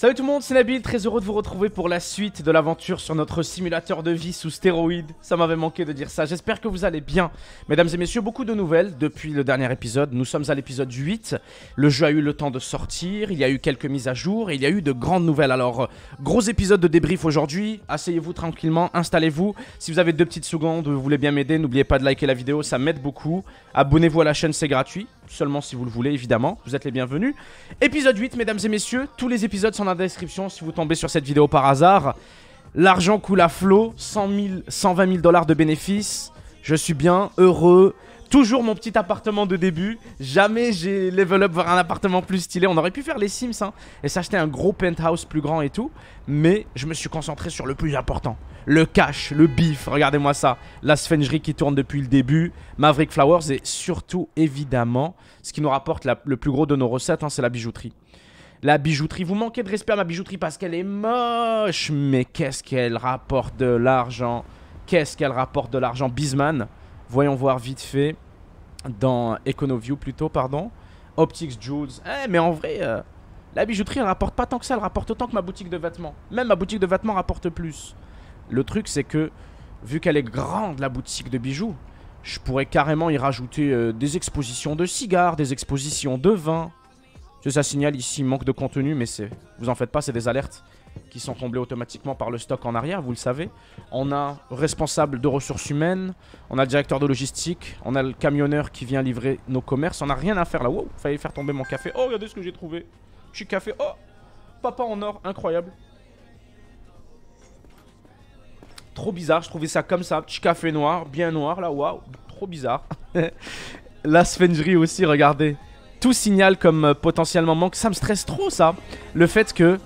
Salut tout le monde, c'est Nabil, très heureux de vous retrouver pour la suite de l'aventure sur notre simulateur de vie sous stéroïdes. Ça m'avait manqué de dire ça, j'espère que vous allez bien. Mesdames et messieurs, beaucoup de nouvelles depuis le dernier épisode. Nous sommes à l'épisode 8, le jeu a eu le temps de sortir, il y a eu quelques mises à jour, il y a eu de grandes nouvelles. Alors, gros épisode de débrief aujourd'hui, asseyez-vous tranquillement, installez-vous. Si vous avez deux petites secondes, vous voulez bien m'aider, n'oubliez pas de liker la vidéo, ça m'aide beaucoup. Abonnez-vous à la chaîne, c'est gratuit seulement si vous le voulez évidemment, vous êtes les bienvenus. Épisode 8 mesdames et messieurs, tous les épisodes sont dans la description si vous tombez sur cette vidéo par hasard. L'argent coule à flot, 100 000, 120 000 dollars de bénéfices, je suis bien, heureux, Toujours mon petit appartement de début. Jamais j'ai level up vers un appartement plus stylé. On aurait pu faire les Sims hein, et s'acheter un gros penthouse plus grand et tout. Mais je me suis concentré sur le plus important. Le cash, le bif, regardez-moi ça. La sphengerie qui tourne depuis le début. Maverick Flowers et surtout, évidemment, ce qui nous rapporte le plus gros de nos recettes, hein, c'est la bijouterie. La bijouterie, vous manquez de respect à ma bijouterie parce qu'elle est moche. Mais qu'est-ce qu'elle rapporte de l'argent Qu'est-ce qu'elle rapporte de l'argent Bisman Voyons voir vite fait dans EconoView plutôt, pardon. Optics Jules. Eh, mais en vrai, euh, la bijouterie elle rapporte pas tant que ça, elle rapporte autant que ma boutique de vêtements. Même ma boutique de vêtements rapporte plus. Le truc, c'est que vu qu'elle est grande, la boutique de bijoux, je pourrais carrément y rajouter euh, des expositions de cigares, des expositions de vin. Ça signale ici manque de contenu, mais c'est vous en faites pas, c'est des alertes qui sont comblés automatiquement par le stock en arrière, vous le savez. On a responsable de ressources humaines, on a le directeur de logistique, on a le camionneur qui vient livrer nos commerces, on n'a rien à faire là. Wow, fallait faire tomber mon café. Oh, regardez ce que j'ai trouvé. Petit café. Oh, papa en or, incroyable. Trop bizarre, je trouvais ça comme ça. Petit café noir, bien noir là, waouh, trop bizarre. la svengerie aussi, regardez. Tout signale comme euh, potentiellement manque. Ça me stresse trop ça. Le fait que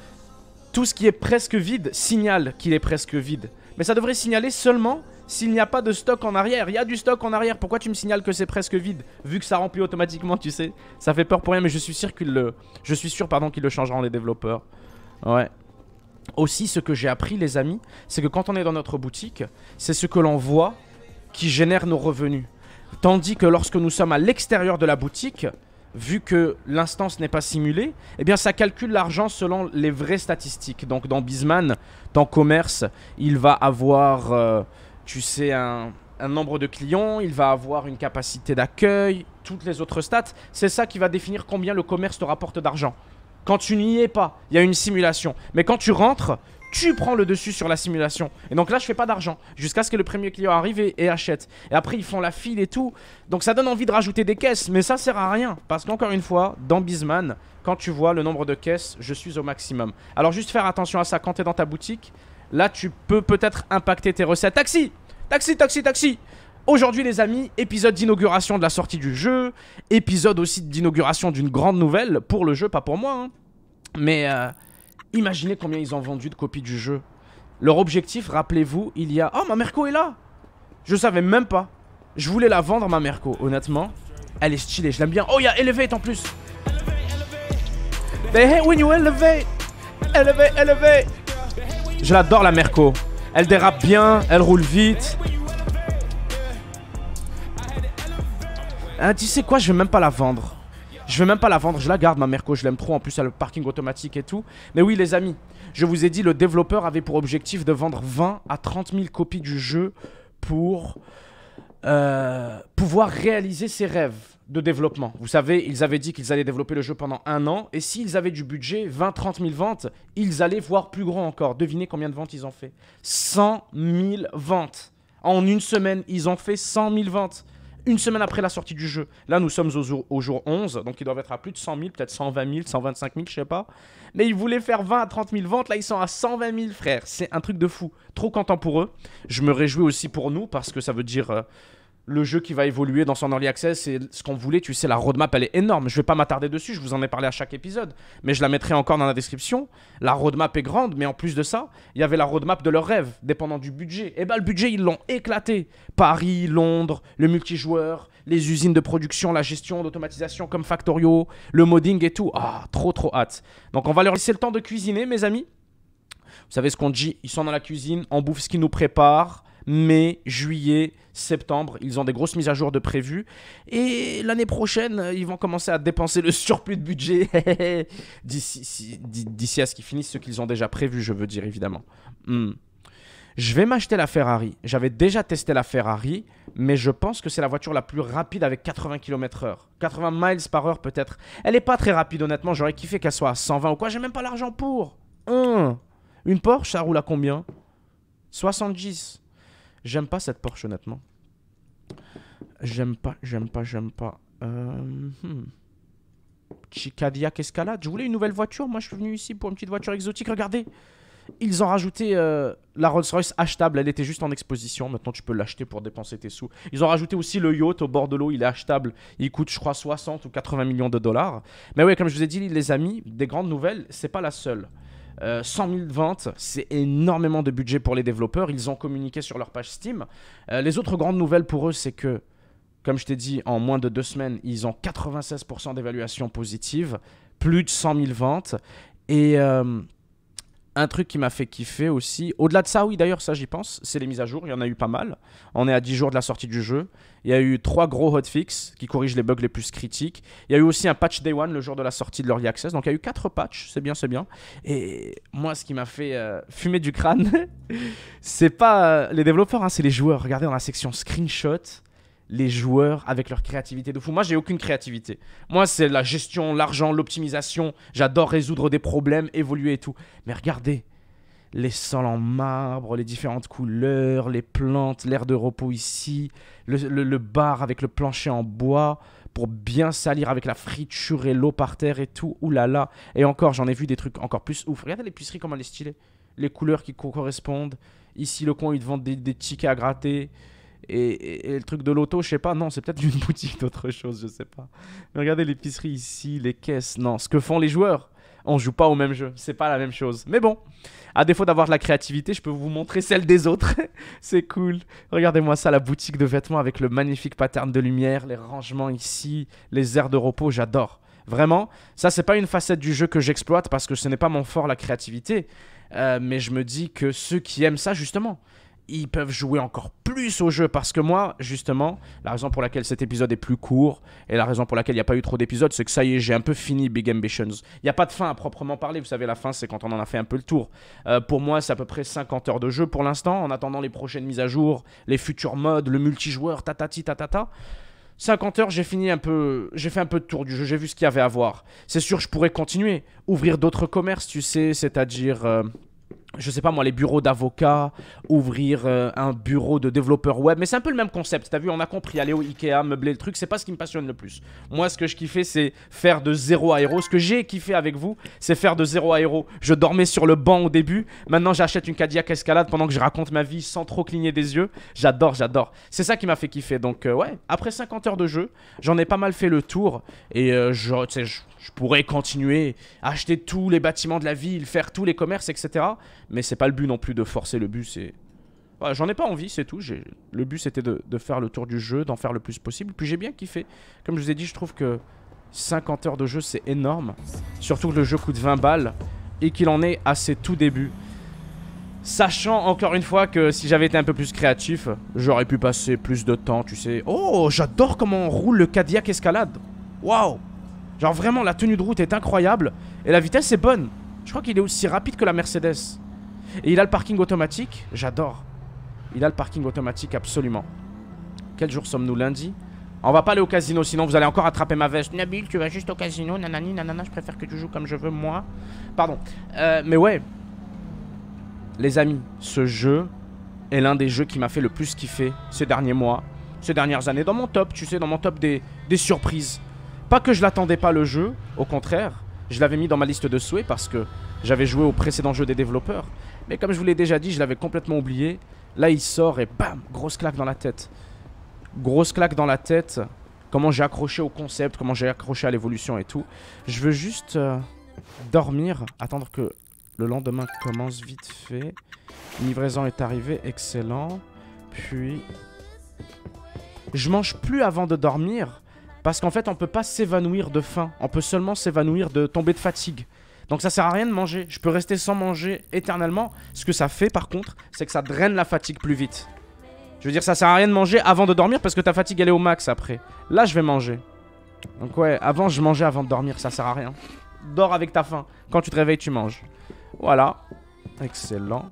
tout ce qui est presque vide signale qu'il est presque vide. Mais ça devrait signaler seulement s'il n'y a pas de stock en arrière. Il y a du stock en arrière, pourquoi tu me signales que c'est presque vide Vu que ça remplit automatiquement, tu sais. Ça fait peur pour rien, mais je suis sûr qu'il le... Je suis sûr, pardon, le changera les développeurs. Ouais. Aussi, ce que j'ai appris, les amis, c'est que quand on est dans notre boutique, c'est ce que l'on voit qui génère nos revenus. Tandis que lorsque nous sommes à l'extérieur de la boutique, vu que l'instance n'est pas simulée, eh bien ça calcule l'argent selon les vraies statistiques. Donc dans Bisman, dans commerce, il va avoir, euh, tu sais, un, un, nombre de clients, il va avoir une capacité d'accueil, toutes les autres stats. C'est ça qui va définir combien le commerce te rapporte d'argent. Quand tu n'y es pas, il y a une simulation. Mais quand tu rentres, tu prends le dessus sur la simulation. Et donc là, je fais pas d'argent jusqu'à ce que le premier client arrive et, achète. Et après, ils font la file et tout. Donc ça donne envie de rajouter des caisses, mais ça sert à rien. Parce qu'encore une fois, dans Bisman, quand tu vois le nombre de caisses, je suis au maximum. Alors juste faire attention à ça quand tu es dans ta boutique. Là, tu peux peut-être impacter tes recettes. Taxi Taxi, taxi, taxi Aujourd'hui les amis, épisode d'inauguration de la sortie du jeu, épisode aussi d'inauguration d'une grande nouvelle pour le jeu, pas pour moi. Hein. Mais euh, Imaginez combien ils ont vendu de copies du jeu. Leur objectif, rappelez-vous, il y a... Oh, ma Merco est là Je savais même pas. Je voulais la vendre, ma Merco, honnêtement. Elle est stylée, je l'aime bien. Oh, il y a Elevate en plus They elevate Elevate, elevate Je l'adore, la Merco. Elle dérape bien, elle roule vite. Ah, tu sais quoi, je vais même pas la vendre. Je vais même pas la vendre, je la garde ma Merco, je l'aime trop. En plus, elle a le parking automatique et tout. Mais oui, les amis, je vous ai dit, le développeur avait pour objectif de vendre 20 à 30 000 copies du jeu pour euh, pouvoir réaliser ses rêves de développement. Vous savez, ils avaient dit qu'ils allaient développer le jeu pendant un an. Et s'ils avaient du budget, 20-30 000 ventes, ils allaient voir plus grand encore. Devinez combien de ventes ils ont fait 100 000 ventes. En une semaine, ils ont fait 100 000 ventes une semaine après la sortie du jeu. Là, nous sommes au jour, 11, donc ils doivent être à plus de 100 000, peut-être 120 000, 125 000, je sais pas. Mais ils voulaient faire 20 à 30 000 ventes, là ils sont à 120 000, frère. C'est un truc de fou. Trop content pour eux. Je me réjouis aussi pour nous parce que ça veut dire. Euh, le jeu qui va évoluer dans son early access c'est ce qu'on voulait, tu sais, la roadmap elle est énorme. Je vais pas m'attarder dessus, je vous en ai parlé à chaque épisode, mais je la mettrai encore dans la description. La roadmap est grande, mais en plus de ça, il y avait la roadmap de leurs rêves, dépendant du budget. Et eh bah ben, le budget, ils l'ont éclaté. Paris, Londres, le multijoueur, les usines de production, la gestion d'automatisation comme Factorio, le modding et tout. Ah, trop trop hâte. Donc on va leur laisser le temps de cuisiner, mes amis. Vous savez ce qu'on dit, ils sont dans la cuisine, on bouffe ce qu'ils nous préparent mai, juillet, septembre. Ils ont des grosses mises à jour de prévues. Et l'année prochaine, euh, ils vont commencer à dépenser le surplus de budget d'ici à ce qu'ils finissent ce qu'ils ont déjà prévu, je veux dire évidemment. Hmm. Je vais m'acheter la Ferrari. J'avais déjà testé la Ferrari, mais je pense que c'est la voiture la plus rapide avec 80 km/h. 80 miles par heure peut-être. Elle n'est pas très rapide honnêtement, j'aurais kiffé qu'elle soit à 120 ou quoi, j'ai même pas l'argent pour. Une Porsche, ça roule à combien 70. J'aime pas cette Porsche, honnêtement. J'aime pas, j'aime pas, j'aime pas. Euh, hmm. Escalade. Je voulais une nouvelle voiture. Moi, je suis venu ici pour une petite voiture exotique. Regardez, ils ont rajouté euh, la Rolls-Royce achetable. Elle était juste en exposition. Maintenant, tu peux l'acheter pour dépenser tes sous. Ils ont rajouté aussi le yacht au bord de l'eau. Il est achetable. Il coûte, je crois, 60 ou 80 millions de dollars. Mais oui, comme je vous ai dit, les amis, des grandes nouvelles, c'est pas la seule. 100 euh, 000 ventes, c'est énormément de budget pour les développeurs. Ils ont communiqué sur leur page Steam. Euh, les autres grandes nouvelles pour eux, c'est que, comme je t'ai dit, en moins de deux semaines, ils ont 96% d'évaluation positive, plus de 100 000 ventes. Et euh, un truc qui m'a fait kiffer aussi, au-delà de ça, oui d'ailleurs ça j'y pense, c'est les mises à jour, il y en a eu pas mal. On est à 10 jours de la sortie du jeu. Il y a eu trois gros hotfix qui corrigent les bugs les plus critiques. Il y a eu aussi un patch Day One le jour de la sortie de l'Early Access. Donc il y a eu quatre patchs, c'est bien, c'est bien. Et moi ce qui m'a fait euh, fumer du crâne, c'est pas euh, les développeurs, hein, c'est les joueurs. Regardez dans la section screenshot les joueurs avec leur créativité de fou. Moi, j'ai aucune créativité. Moi, c'est la gestion, l'argent, l'optimisation. J'adore résoudre des problèmes, évoluer et tout. Mais regardez, les sols en marbre, les différentes couleurs, les plantes, l'air de repos ici, le, bar avec le plancher en bois pour bien salir avec la friture et l'eau par terre et tout. Ouh là là. Et encore, j'en ai vu des trucs encore plus ouf. Regardez l'épicerie, comment elle est stylée. Les couleurs qui correspondent. Ici, le coin, ils te vendent des, des tickets à gratter. Et, le truc de l'auto, je sais pas, non, c'est peut-être une boutique d'autre chose, je sais pas. Mais regardez l'épicerie ici, les caisses, non, ce que font les joueurs. On joue pas au même jeu, c'est pas la même chose. Mais bon, à défaut d'avoir de la créativité, je peux vous montrer celle des autres. c'est cool. Regardez-moi ça, la boutique de vêtements avec le magnifique pattern de lumière, les rangements ici, les aires de repos, j'adore. Vraiment, ça c'est pas une facette du jeu que j'exploite parce que ce n'est pas mon fort la créativité. Euh, mais je me dis que ceux qui aiment ça justement, ils peuvent jouer encore plus au jeu parce que moi, justement, la raison pour laquelle cet épisode est plus court et la raison pour laquelle il n'y a pas eu trop d'épisodes, c'est que ça y est, j'ai un peu fini Big Ambitions. Il n'y a pas de fin à proprement parler, vous savez, la fin, c'est quand on en a fait un peu le tour. Euh, pour moi, c'est à peu près 50 heures de jeu pour l'instant, en attendant les prochaines mises à jour, les futurs modes, le multijoueur, tatati tatata. 50 heures, j'ai fini un peu, j'ai fait un peu de tour du jeu, j'ai vu ce qu'il y avait à voir. C'est sûr, je pourrais continuer, ouvrir d'autres commerces, tu sais, c'est-à-dire... Euh, je sais pas moi, les bureaux d'avocats, ouvrir euh, un bureau de développeur web. Mais c'est un peu le même concept. T'as vu, on a compris. Aller au Ikea, meubler le truc, c'est pas ce qui me passionne le plus. Moi, ce que je kiffais, c'est faire de zéro à héros. Ce que j'ai kiffé avec vous, c'est faire de zéro à héros. Je dormais sur le banc au début. Maintenant, j'achète une Cadillac Escalade pendant que je raconte ma vie sans trop cligner des yeux. J'adore, j'adore. C'est ça qui m'a fait kiffer. Donc, euh, ouais, après 50 heures de jeu, j'en ai pas mal fait le tour. Et euh, je, je je pourrais continuer, acheter tous les bâtiments de la ville, faire tous les commerces, etc. Mais c'est pas le but non plus de forcer le but, c'est... J'en ai pas envie, c'est tout. Le but c'était de, de, faire le tour du jeu, d'en faire le plus possible. Puis j'ai bien kiffé. Comme je vous ai dit, je trouve que 50 heures de jeu c'est énorme. Surtout que le jeu coûte 20 balles et qu'il en est à ses tout débuts. Sachant encore une fois que si j'avais été un peu plus créatif, j'aurais pu passer plus de temps, tu sais. Oh, j'adore comment on roule le Cadillac Escalade. Waouh Genre vraiment, la tenue de route est incroyable. Et la vitesse est bonne. Je crois qu'il est aussi rapide que la Mercedes. Et il a le parking automatique. J'adore. Il a le parking automatique absolument. Quel jour sommes-nous lundi On va pas aller au casino, sinon vous allez encore attraper ma veste. Nabil, tu vas juste au casino, nanani, nanana, je préfère que tu joues comme je veux, moi. Pardon. Euh, mais ouais. Les amis, ce jeu est l'un des jeux qui m'a fait le plus kiffer ces derniers mois, ces dernières années. Dans mon top, tu sais, dans mon top des, des surprises. Pas que je l'attendais pas le jeu, au contraire, je l'avais mis dans ma liste de souhaits parce que j'avais joué au précédent jeu des développeurs. Mais comme je vous l'ai déjà dit, je l'avais complètement oublié. Là, il sort et bam, grosse claque dans la tête. Grosse claque dans la tête. Comment j'ai accroché au concept, comment j'ai accroché à l'évolution et tout. Je veux juste euh, dormir, attendre que le lendemain commence vite fait. livraison est arrivée, excellent. Puis... Je mange plus avant de dormir parce qu'en fait, on peut pas s'évanouir de faim. On peut seulement s'évanouir de tomber de fatigue. Donc ça sert à rien de manger. Je peux rester sans manger éternellement. Ce que ça fait par contre, c'est que ça draine la fatigue plus vite. Je veux dire, ça sert à rien de manger avant de dormir parce que ta fatigue elle est au max après. Là, je vais manger. Donc ouais, avant je mangeais avant de dormir, ça sert à rien. Dors avec ta faim. Quand tu te réveilles, tu manges. Voilà. Excellent.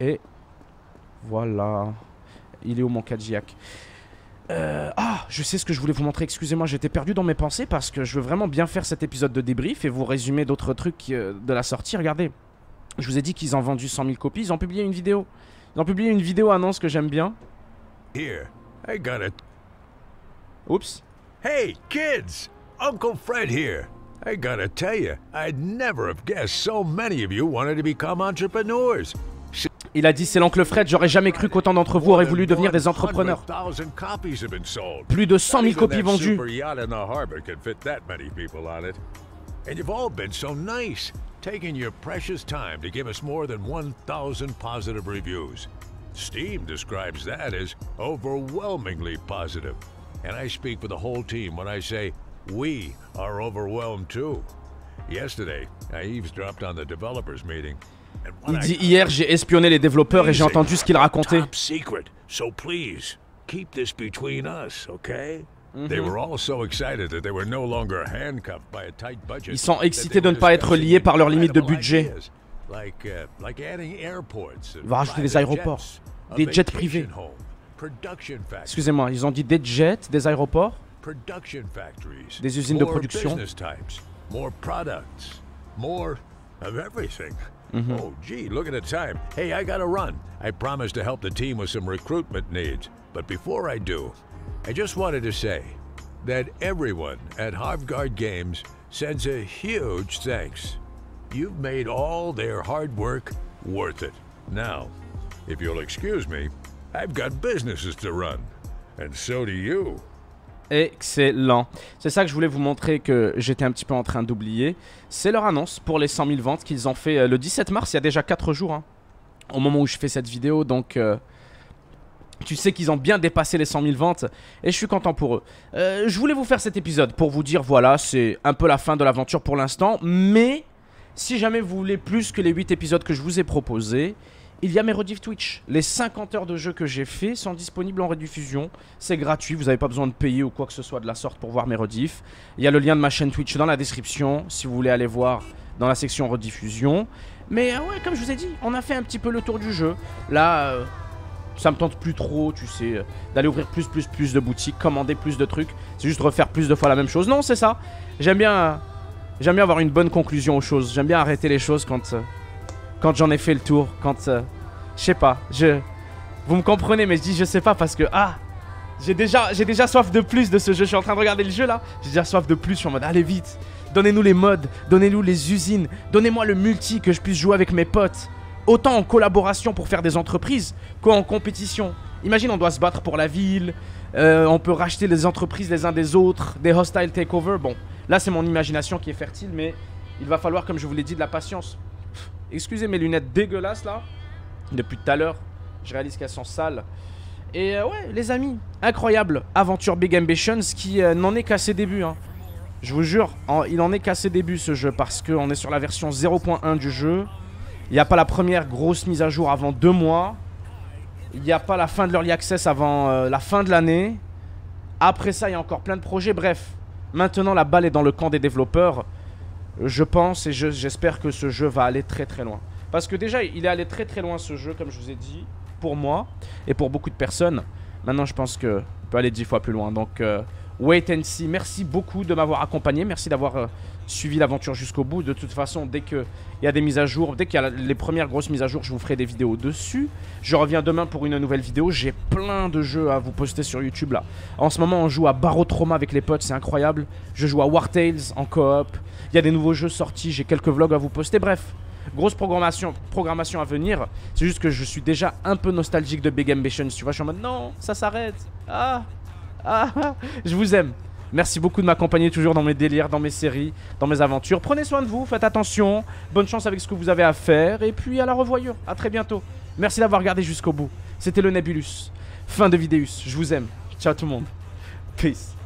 Et voilà. Il est où mon Kajiak euh, ah, je sais ce que je voulais vous montrer, excusez-moi, j'étais perdu dans mes pensées parce que je veux vraiment bien faire cet épisode de débrief et vous résumer d'autres trucs euh, de la sortie. Regardez, je vous ai dit qu'ils ont vendu 100 000 copies, ils ont publié une vidéo. Ils ont publié une vidéo annonce que j'aime bien. Here, I got it. Oups. Hey, kids! Uncle Fred here. I gotta tell you, I'd never have guessed so many of you wanted to become entrepreneurs. Il a dit c'est l'oncle Fred, j'aurais jamais cru qu'autant d'entre vous auraient voulu devenir des entrepreneurs. Plus de 100 000 copies vendues. And you've all been so nice, taking your precious time to give us more than 1,000 positive reviews. Steam describes that as overwhelmingly positive. And I speak for the whole team when I say we are overwhelmed too. Yesterday, I eavesdropped on the developers meeting il dit hier j'ai espionné les développeurs et j'ai entendu ce qu'ils racontaient. Mhm. Ils sont excités de ne pas être liés par leurs limites de budget. Il va rajouter des aéroports, des jets privés. Excusez-moi, ils ont dit des jets, des aéroports, des usines de production. Mm -hmm. Oh, gee, look at the time. Hey, I gotta run. I promised to help the team with some recruitment needs. But before I do, I just wanted to say that everyone at Havgard Games sends a huge thanks. You've made all their hard work worth it. Now, if you'll excuse me, I've got businesses to run. And so do you. excellent. C'est ça que je voulais vous montrer que j'étais un petit peu en train d'oublier. C'est leur annonce pour les 100 000 ventes qu'ils ont fait euh, le 17 mars, il y a déjà 4 jours, hein, au moment où je fais cette vidéo. Donc, euh, tu sais qu'ils ont bien dépassé les 100 000 ventes et je suis content pour eux. Euh, je voulais vous faire cet épisode pour vous dire, voilà, c'est un peu la fin de l'aventure pour l'instant, mais... Si jamais vous voulez plus que les 8 épisodes que je vous ai proposés, il y a mes rediff Twitch. Les 50 heures de jeu que j'ai fait sont disponibles en rediffusion. C'est gratuit, vous n'avez pas besoin de payer ou quoi que ce soit de la sorte pour voir mes rediffs. Il y a le lien de ma chaîne Twitch dans la description si vous voulez aller voir dans la section rediffusion. Mais euh, ouais, comme je vous ai dit, on a fait un petit peu le tour du jeu. Là, euh, ça me tente plus trop, tu sais, euh, d'aller ouvrir plus, plus, plus de boutiques, commander plus de trucs. C'est juste refaire plus de fois la même chose. Non, c'est ça. J'aime bien, j'aime bien avoir une bonne conclusion aux choses. J'aime bien arrêter les choses quand quand j'en ai fait le tour, quand... Euh, je sais pas, je... Vous me comprenez, mais je dis je sais pas parce que... Ah J'ai déjà, j'ai déjà soif de plus de ce jeu, je suis en train de regarder le jeu là, j'ai déjà soif de plus, je suis en mode allez vite Donnez-nous les modes, donnez-nous les usines, donnez-moi le multi que je puisse jouer avec mes potes. Autant en collaboration pour faire des entreprises qu'en compétition. Imagine, on doit se battre pour la ville, euh, on peut racheter les entreprises les uns des autres, des hostile takeover. Bon, là c'est mon imagination qui est fertile, mais il va falloir, comme je vous l'ai dit, de la patience. Excusez mes lunettes dégueulasses là. Depuis tout à l'heure, je réalise qu'elles sont sales. Et euh, ouais, les amis, incroyable aventure Big Ambitions qui euh, n'en est qu'à ses débuts. Hein. Je vous jure, il en est qu'à ses débuts ce jeu parce qu'on est sur la version 0.1 du jeu. Il n'y a pas la première grosse mise à jour avant deux mois. Il n'y a pas la fin de l'early access avant euh, la fin de l'année. Après ça, il y a encore plein de projets. Bref, maintenant la balle est dans le camp des développeurs je pense et j'espère que ce jeu va aller très très loin. Parce que déjà, il est allé très très loin ce jeu, comme je vous ai dit, pour moi et pour beaucoup de personnes. Maintenant, je pense que peut aller dix fois plus loin. Donc, euh, wait and see. Merci beaucoup de m'avoir accompagné. Merci d'avoir euh, suivi l'aventure jusqu'au bout. De toute façon, dès qu'il y a des mises à jour, dès qu'il y a les premières grosses mises à jour, je vous ferai des vidéos dessus. Je reviens demain pour une nouvelle vidéo. J'ai plein de jeux à vous poster sur YouTube là. En ce moment, on joue à Barotroma avec les potes, c'est incroyable. Je joue à War Tales en coop. Il y a des nouveaux jeux sortis, j'ai quelques vlogs à vous poster. Bref, grosse programmation, programmation à venir. C'est juste que je suis déjà un peu nostalgique de Big Ambitions. Tu vois, je suis en mode non, ça s'arrête. Ah je vous aime. Merci beaucoup de m'accompagner toujours dans mes délires, dans mes séries, dans mes aventures. Prenez soin de vous, faites attention, bonne chance avec ce que vous avez à faire, et puis à la revoyure, à très bientôt. Merci d'avoir regardé jusqu'au bout. C'était le Nebulus. Fin de Vidéus, je vous aime. Ciao tout le monde. Peace.